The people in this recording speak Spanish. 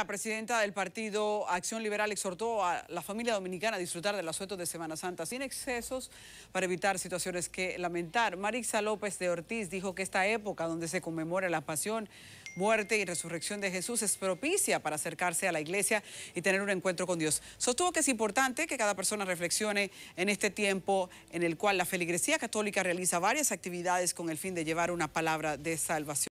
La presidenta del partido Acción Liberal exhortó a la familia dominicana a disfrutar del asueto de Semana Santa sin excesos para evitar situaciones que lamentar. Marixa López de Ortiz dijo que esta época donde se conmemora la pasión, muerte y resurrección de Jesús es propicia para acercarse a la iglesia y tener un encuentro con Dios. Sostuvo que es importante que cada persona reflexione en este tiempo en el cual la feligresía católica realiza varias actividades con el fin de llevar una palabra de salvación.